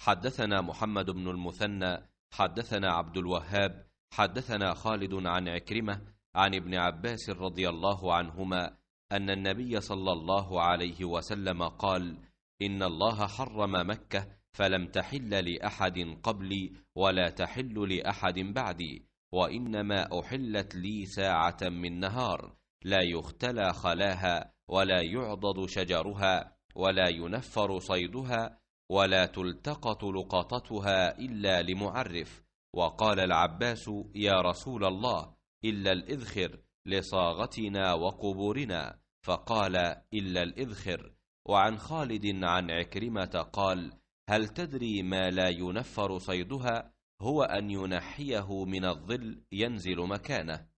حدثنا محمد بن المثنى حدثنا عبد الوهاب حدثنا خالد عن عكرمه عن ابن عباس رضي الله عنهما ان النبي صلى الله عليه وسلم قال ان الله حرم مكه فلم تحل لاحد قبلي ولا تحل لاحد بعدي وانما احلت لي ساعه من نهار لا يختلى خلاها ولا يعضد شجرها ولا ينفر صيدها ولا تلتقط لقطتها إلا لمعرف وقال العباس يا رسول الله إلا الإذخر لصاغتنا وقبورنا فقال إلا الإذخر وعن خالد عن عكرمة قال هل تدري ما لا ينفر صيدها هو أن ينحيه من الظل ينزل مكانه